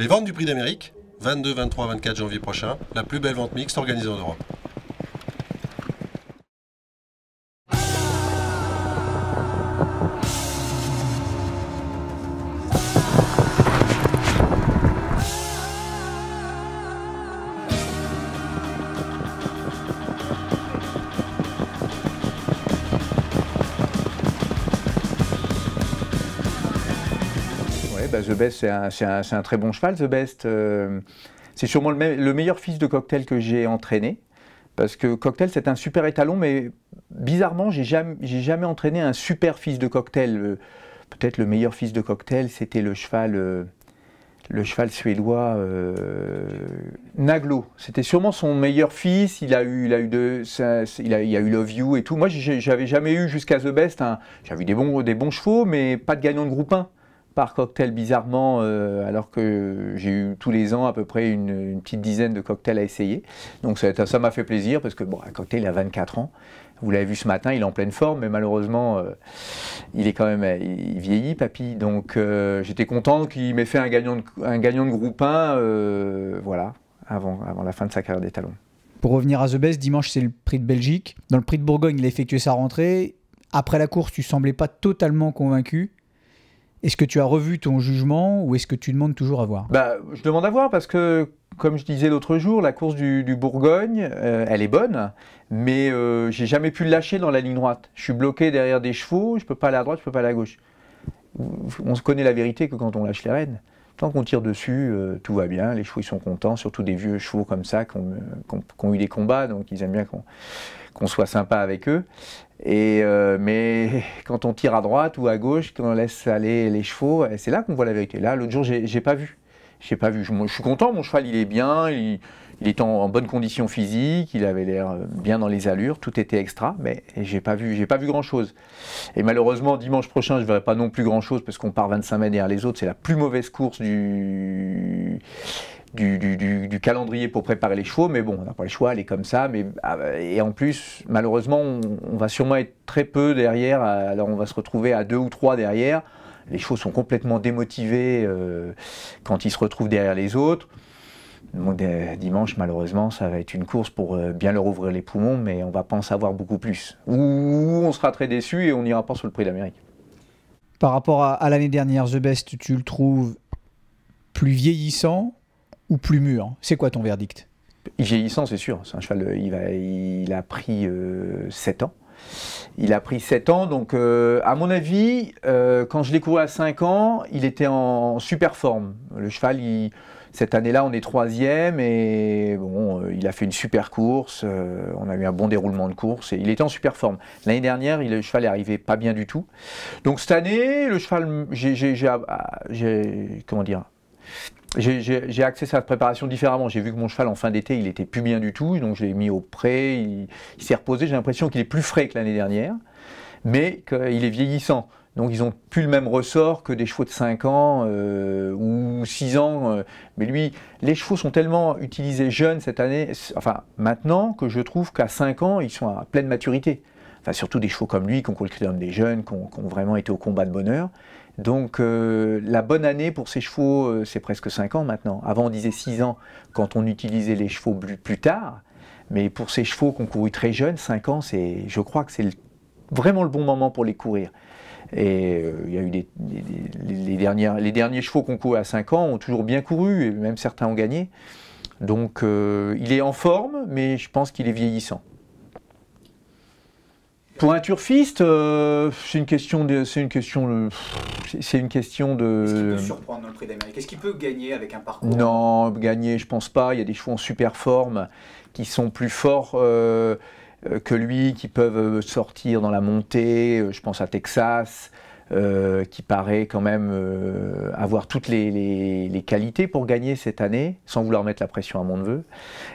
Les ventes du prix d'Amérique, 22, 23, 24 janvier prochain, la plus belle vente mixte organisée en Europe. The Best, c'est un, très bon cheval, The Best. Euh, c'est sûrement le, meilleur fils de cocktail que j'ai entraîné. Parce que cocktail, c'est un super étalon, mais bizarrement, j'ai jamais, jamais entraîné un super fils de cocktail. Euh, peut-être le meilleur fils de cocktail, c'était le cheval. Euh, le cheval suédois Naglo. C'était sûrement son meilleur fils. Il a eu, il eu il, eu Love You et tout. Moi, j'avais jamais eu jusqu'à The Best. J'avais des bons, des bons chevaux, mais pas de gagnant de groupe 1 par cocktail bizarrement, euh, alors que j'ai eu tous les ans à peu près une, petite dizaine de cocktails à essayer. Donc ça m'a fait plaisir parce que bon, un cocktail il a 24 ans. Vous l'avez vu ce matin, il est en pleine forme, mais malheureusement, euh, il est quand même euh, il vieillit, papy. Donc j'étais content qu'il m'ait fait un gagnant de, un gagnant de groupe 1, voilà, avant, avant la fin de sa carrière des talons. Pour revenir à The Best, dimanche c'est le prix de Belgique. Dans le prix de Bourgogne, il a effectué sa rentrée. Après la course, tu semblais pas totalement convaincu. Est-ce que tu as revu ton jugement ou est-ce que tu demandes toujours à voir bah, Je demande à voir parce que, comme je disais l'autre jour, la course du, Bourgogne, euh, elle est bonne, mais euh, j'ai jamais pu lâcher dans la ligne droite. Je suis bloqué derrière des chevaux, je ne peux pas aller à droite, je ne peux pas aller à gauche. On se connaît la vérité que quand on lâche les rênes. Tant qu'on tire dessus, euh, tout va bien, les chevaux ils sont contents, surtout des vieux chevaux comme ça qui ont, euh, eu des combats, donc ils aiment bien qu'on soit sympa avec eux. Et, euh, mais quand on tire à droite ou à gauche, quand on laisse aller les chevaux, c'est là qu'on voit la vérité. Là, l'autre jour, j'ai pas vu j'ai pas vu. Je, je, suis content, mon cheval, il est bien, il, est en, bonne condition physique, il avait l'air euh, bien dans les allures, tout était extra, mais j'ai pas vu, j'ai pas vu grand chose. Et malheureusement, dimanche prochain, je verrai pas non plus grand chose parce qu'on part 25 mètres derrière les autres. C'est la plus mauvaise course du du, calendrier pour préparer les chevaux, mais bon, on n'a pas le choix, elle est comme ça. Mais, euh, et en plus, malheureusement, on va sûrement être très peu derrière, alors on va se retrouver à deux ou trois derrière les chevaux sont complètement démotivés euh, quand ils se retrouvent derrière les autres. dimanche, malheureusement, ça va être une course pour euh, bien leur ouvrir les poumons, mais on va pas en savoir beaucoup plus. Ou on sera très déçu et on n'ira pas sur le prix d'Amérique. Par rapport à, l'année dernière, The Best, tu le trouves plus vieillissant ou plus mûr C'est quoi ton verdict Vieillissant, c'est sûr. C'est un cheval, euh, il, a pris 7 ans il a pris 7 ans. Donc, euh, à mon avis, euh, quand je l'ai couru à 5 ans, il était en super forme. Le cheval, cette année-là, on est troisième et bon, euh, il a fait une super course. on a eu un bon déroulement de course et il était en super forme. L'année dernière, le cheval est arrivé pas bien du tout. Donc, cette année, le cheval, j'ai, comment dire, j'ai accès à sa préparation différemment. J'ai vu que mon cheval en fin d'été, il était plus bien du tout, donc je l'ai mis au pré, il, s'est reposé. J'ai l'impression qu'il est plus frais que l'année dernière, mais qu'il est vieillissant. Donc ils n'ont plus le même ressort que des chevaux de 5 ans euh, ou 6 ans. Euh. mais lui, les chevaux sont tellement utilisés jeunes cette année, enfin maintenant, que je trouve qu'à 5 ans, ils sont à pleine maturité surtout des chevaux comme lui, qui ont couru le des jeunes, qui ont, vraiment été au combat de bonheur. Donc euh, la bonne année pour ces chevaux, euh, c'est presque 5 ans maintenant. Avant, on disait 6 ans quand on utilisait les chevaux plus, plus tard. Mais pour ces chevaux qui ont couru très jeunes, 5 ans, je crois que c'est vraiment le bon moment pour les courir. Et euh, il y a eu les, derniers chevaux qu'on couru à 5 ans ont toujours bien couru, et même certains ont gagné. Donc il est en forme, mais je pense qu'il est vieillissant. Pour un turfiste, euh, c'est une question de, c'est une question, de, c'est une question de. Est-ce qu'il peut surprendre le Prix d'Amérique Est-ce qu'il peut gagner avec un parcours Non, gagner, je pense pas. Il y a des chevaux en super forme qui sont plus forts. Euh, euh, que lui, qui peuvent sortir dans la montée, je pense à Texas, euh, qui paraît quand même euh, avoir toutes les, qualités pour gagner cette année, sans vouloir mettre la pression à mon neveu.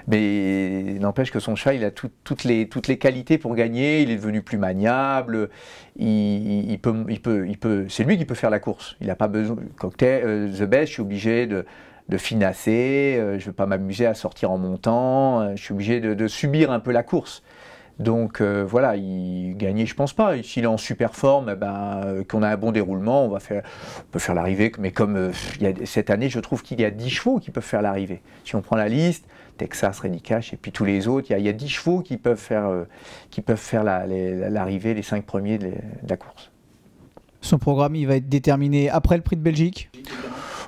Mais n'empêche que son chat, il a toutes, les, qualités pour gagner, il est devenu plus maniable, il, peut, il peut, c'est lui qui peut faire la course. Il n'a pas besoin, cocktail, euh, The Best, je suis obligé de, finasser, je ne veux pas m'amuser à sortir en montant, je suis obligé de subir un peu la course. Donc euh, voilà, il gagnait, je pense pas. S'il est en super forme, eh ben, euh, qu'on a un bon déroulement, on, va faire, on peut faire l'arrivée. Mais comme euh, cette année, je trouve qu'il y a 10 chevaux qui peuvent faire l'arrivée. Si on prend la liste, Texas, Ready et puis tous les autres, il y a, 10 chevaux qui peuvent faire, qui peuvent faire l'arrivée, les 5 premiers de la course. Son programme, il va être déterminé après le prix de Belgique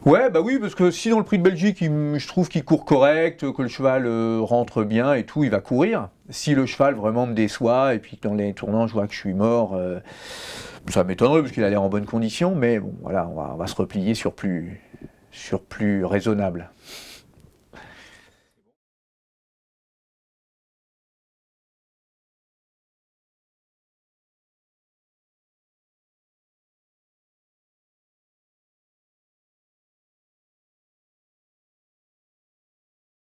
Ouais, bah oui, parce que si dans le prix de Belgique, je trouve qu'il court correct, que le cheval euh, rentre bien et tout, il va courir. Si le cheval vraiment me déçoit et puis dans les tournants, je vois que je suis mort, euh, ça m'étonnerait parce qu'il a l'air en bonne condition, mais bon, voilà, on va, on va se replier sur plus, sur plus raisonnable.